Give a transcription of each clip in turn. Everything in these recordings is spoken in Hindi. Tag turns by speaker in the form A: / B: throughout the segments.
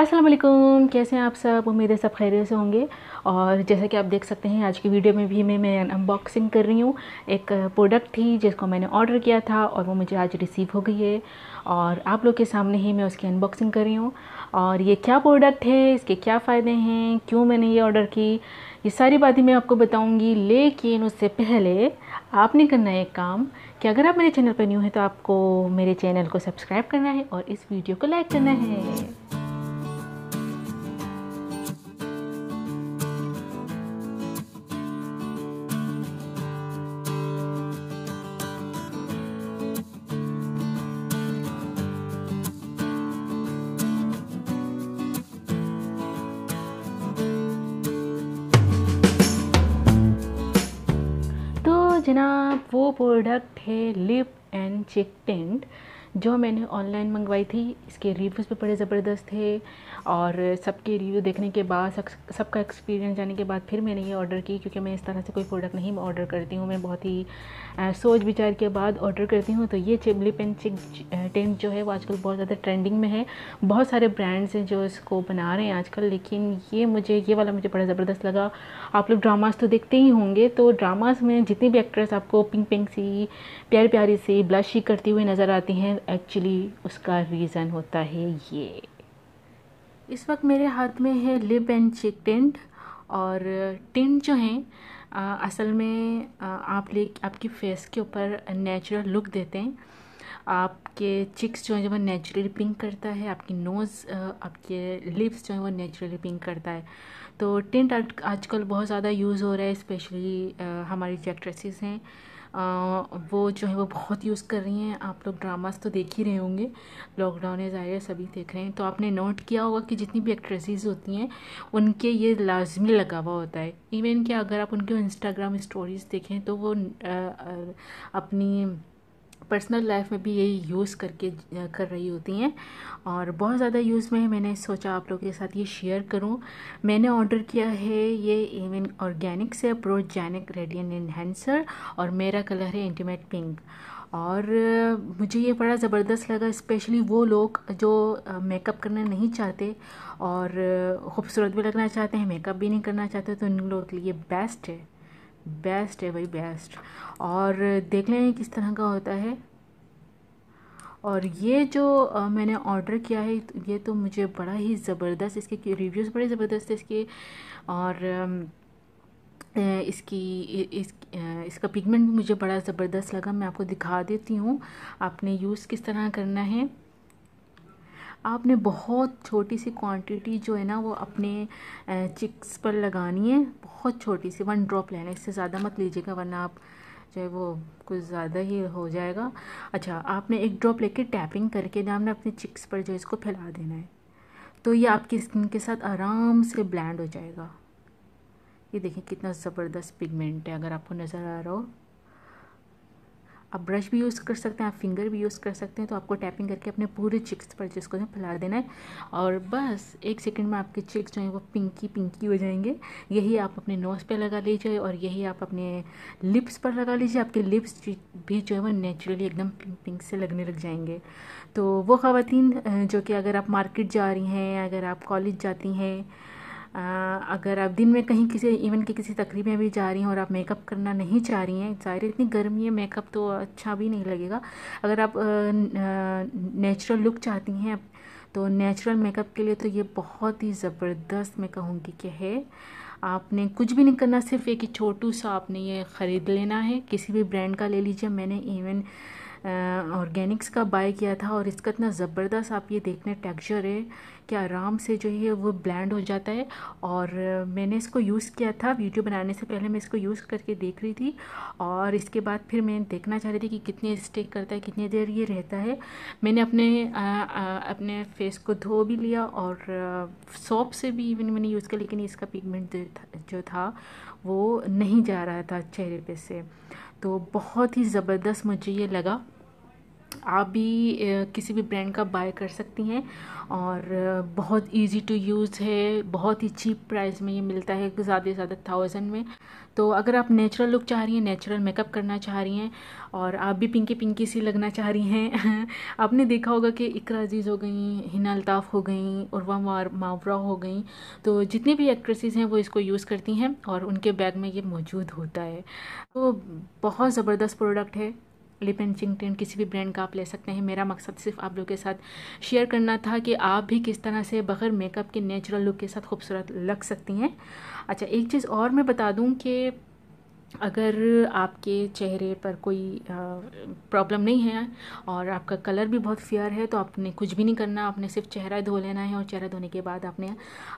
A: असलम कैसे हैं आप सब उम्मीद है सब खैरियत से होंगे और जैसा कि आप देख सकते हैं आज की वीडियो में भी मैं मैं अनबॉक्सिंग कर रही हूँ एक प्रोडक्ट थी जिसको मैंने ऑर्डर किया था और वो मुझे आज रिसीव हो गई है और आप लोग के सामने ही मैं उसकी अनबॉक्सिंग कर रही हूँ और ये क्या प्रोडक्ट है इसके क्या फ़ायदे हैं क्यों मैंने ये ऑर्डर की ये सारी बातें मैं आपको बताऊँगी लेकिन उससे पहले आपने करना है एक काम कि अगर आप मेरे चैनल पर न्यू हैं तो आपको मेरे चैनल को सब्सक्राइब करना है और इस वीडियो को लाइक करना है जनाब वो प्रोडक्ट है लिप एंड चिक टेंट जो मैंने ऑनलाइन मंगवाई थी इसके रिव्यूज़ भी बड़े ज़बरदस्त थे और सबके रिव्यू देखने के बाद सबका एक्सपीरियंस जाने के बाद फिर मैंने ये ऑर्डर की क्योंकि मैं इस तरह से कोई प्रोडक्ट नहीं ऑर्डर करती हूँ मैं बहुत ही सोच विचार के बाद ऑर्डर करती हूँ तो ये chip lip and cheek tint जो है वो आजकल बहुत ज़्यादा ट्रेंडिंग में है बहुत सारे ब्रांड्स हैं जो इसको बना रहे हैं आजकल लेकिन ये मुझे ये वाला मुझे बड़ा ज़बरदस्त लगा आप लोग ड्रामास तो देखते ही होंगे तो ड्रामास में जितनी भी एक्ट्रेस आपको पिंक पिंक सी प्यारी प्यारी सी ब्लश ही करती हुई नज़र आती हैं एक्चुअली उसका रीज़न होता है ये इस वक्त मेरे हाथ में है लिप एंड चिक टेंट और टेंट जो हैं असल में आ, आप ले आपकी फेस के ऊपर नेचुरल लुक देते हैं आपके चिक्स जो है वो नेचुरली पिंक करता है आपकी नोज़ आपके लिप्स जो है वो नेचुरली पिंक करता है तो टेंट आजकल बहुत ज़्यादा यूज़ हो रहा है स्पेशली हमारी जो एक्ट्रेसेस हैं वो जो है वो बहुत यूज़ कर रही हैं आप लोग ड्रामास तो देख ही रहे होंगे लॉकडाउन है ज़ाहिर सभी देख रहे हैं तो आपने नोट किया होगा कि जितनी भी एक्ट्रेसेस होती हैं उनके ये लाजमी लगा हुआ होता है इवन कि अगर आप उनके इंस्टाग्राम स्टोरीज़ देखें तो वो आ, आ, अपनी पर्सनल लाइफ में भी यही यूज़ करके कर रही होती हैं और बहुत ज़्यादा यूज़ में है मैंने सोचा आप लोगों के साथ ये शेयर करूं मैंने ऑर्डर किया है ये इवन ऑर्गेनिक से प्रोजैनिक रेडियन इन्हेंसर और मेरा कलर है इंटीमेट पिंक और मुझे ये बड़ा ज़बरदस्त लगा स्पेशली वो लोग जो मेकअप करना नहीं चाहते और ख़ूबसूरत भी लगना चाहते हैं मेकअप भी नहीं करना चाहते तो उन लोगों के लिए बेस्ट है बेस्ट है भाई बेस्ट और देख लें किस तरह का होता है और ये जो आ, मैंने ऑर्डर किया है ये तो मुझे बड़ा ही ज़बरदस्त इसके रिव्यूज़ बड़े ज़बरदस्त है इसके और इसकी इस इसका पिगमेंट भी मुझे बड़ा ज़बरदस्त लगा मैं आपको दिखा देती हूँ आपने यूज़ किस तरह करना है आपने बहुत छोटी सी क्वांटिटी जो है ना वो अपने चिक्स पर लगानी है बहुत छोटी सी वन ड्रॉप लेना इससे ज़्यादा मत लीजिएगा वरना आप जो है वो कुछ ज़्यादा ही हो जाएगा अच्छा आपने एक ड्रॉप लेके टैपिंग करके ना आपने अपने चिक्स पर जो है इसको फैला देना है तो ये आपकी स्किन के साथ आराम से ब्लैंड हो जाएगा ये देखिए कितना ज़बरदस्त पिगमेंट है अगर आपको नज़र आ रहा हो आप ब्रश भी यूज़ कर सकते हैं आप फिंगर भी यूज़ कर सकते हैं तो आपको टैपिंग करके अपने पूरे चिक्स पर जिसको जो फैला देना है और बस एक सेकेंड में आपके चिक्स जो हैं वो पिंकी पिंकी हो जाएंगे यही आप अपने नोज़ पर लगा लीजिए और यही आप अपने लिप्स पर लगा लीजिए आपके लिप्स भी जो है वो नेचुरली एकदम पिंक पिंक से लगने लग जाएंगे तो वो ख़वान जो कि अगर आप मार्केट जा रही हैं अगर आप कॉलेज जाती हैं अगर आप दिन में कहीं किसी इवन के किसी तकरीब में भी जा रही हैं और आप मेकअप करना नहीं चाह रही हैं ज़ाहिर इतनी गर्मी है मेकअप तो अच्छा भी नहीं लगेगा अगर आप नेचुरल लुक चाहती हैं तो नेचुरल मेकअप के लिए तो ये बहुत ही ज़बरदस्त मैं कहूँगी कि है आपने कुछ भी नहीं करना सिर्फ एक छोटू सा आपने ये ख़रीद लेना है किसी भी ब्रांड का ले लीजिए मैंने इवन ऑर्गेनिक्स का बाय किया था और इसका इतना ज़बरदस्त आप ये देखना टेक्सचर है कि आराम से जो है वो ब्लैंड हो जाता है और मैंने इसको यूज़ किया था वीडियो बनाने से पहले मैं इसको यूज़ करके देख रही थी और इसके बाद फिर मैं देखना चाह रही थी कि कितने स्टेक करता है कितनी देर ये रहता है मैंने अपने आ, आ, अपने फेस को धो भी लिया और सॉप से भी इवन मैंने यूज़ किया लेकिन इसका पिगमेंट जो था वो नहीं जा रहा था चेहरे पे से तो बहुत ही ज़बरदस्त मुझे ये लगा आप भी किसी भी ब्रांड का बाय कर सकती हैं और बहुत इजी टू यूज़ है बहुत ही चीप प्राइस में ये मिलता है ज़्यादा से ज़्यादा थाउजेंड में तो अगर आप नेचुरल लुक चाह रही हैं नेचुरल मेकअप करना चाह रही हैं और आप भी पिंकी पिंकी सी लगना चाह रही हैं आपने देखा होगा कि इकरा अजीज़ हो गई हिना अल्ताफ़ हो गई उर्वा मावरा हो गई तो जितनी भी एक्ट्रेसेस हैं वो इसको यूज़ करती हैं और उनके बैग में ये मौजूद होता है तो बहुत ज़बरदस्त प्रोडक्ट है लिप एंड चिंग टेंट किसी भी ब्रांड का आप ले सकते हैं मेरा मकसद सिर्फ आप लोगों के साथ शेयर करना था कि आप भी किस तरह से बगैर मेकअप के नेचुरल लुक के साथ खूबसूरत लग सकती हैं अच्छा एक चीज़ और मैं बता दूँ कि अगर आपके चेहरे पर कोई प्रॉब्लम नहीं है और आपका कलर भी बहुत फेयर है तो आपने कुछ भी नहीं करना आपने सिर्फ चेहरा धो लेना है और चेहरा धोने के बाद आपने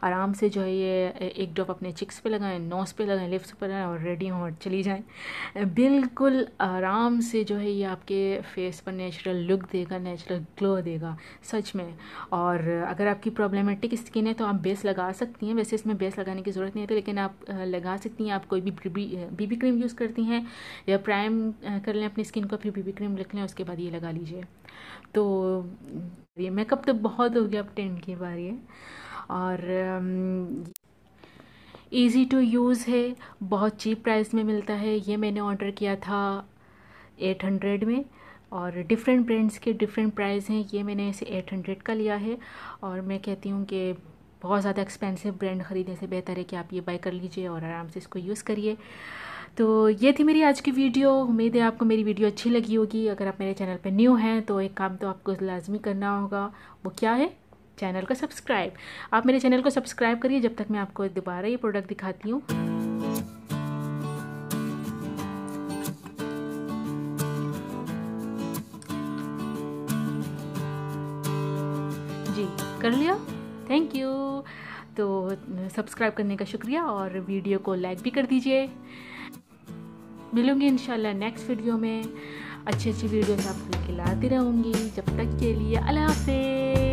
A: आराम से जो है ये एक ड्रॉप अपने चिक्स पे लगाएं नोज़ पे लगाएं लिप्स पर लगाएं और रेडी हों और चली जाएं बिल्कुल आराम से जो है ये आपके फेस पर नेचुरल लुक देगा नेचुरल ग्लो देगा सच में और अगर आपकी प्रॉब्लमेटिक स्किन है तो आप बेस लगा सकती हैं वैसे इसमें बेस लगाने की ज़रूरत नहीं है लेकिन आप लगा सकती हैं आप कोई भी बीबी क्रीम यूज़ करती हैं या प्राइम कर लें अपनी स्किन को फिर बीबी क्रीम लिख लें उसके बाद ये लगा लीजिए तो ये मेकअप तो बहुत हो गया अब टेंट के बार ये और ईज़ी टू यूज़ है बहुत चीप प्राइस में मिलता है ये मैंने ऑर्डर किया था एट हंड्रेड में और डिफरेंट ब्रांड्स के डिफरेंट प्राइस हैं ये मैंने इसे एट हंड्रेड का लिया है और मैं कहती हूँ कि बहुत ज़्यादा एक्सपेंसिव ब्रांड ख़रीदने से बेहतर है कि आप ये बाय कर लीजिए और आराम से इसको यूज़ करिए तो ये थी मेरी आज की वीडियो उम्मीद है आपको मेरी वीडियो अच्छी लगी होगी अगर आप मेरे चैनल पर न्यू हैं तो एक काम तो आपको लाजमी करना होगा वो क्या है चैनल को सब्सक्राइब आप मेरे चैनल को सब्सक्राइब करिए जब तक मैं आपको दोबारा ये प्रोडक्ट दिखाती हूँ जी कर लिया थैंक यू तो सब्सक्राइब करने का शुक्रिया और वीडियो को लाइक भी कर दीजिए मिलूंगी इन नेक्स्ट वीडियो में अच्छी अच्छी वीडियोस आपको लेके लाती रहूँगी जब तक के लिए अल्लाह हाफिज़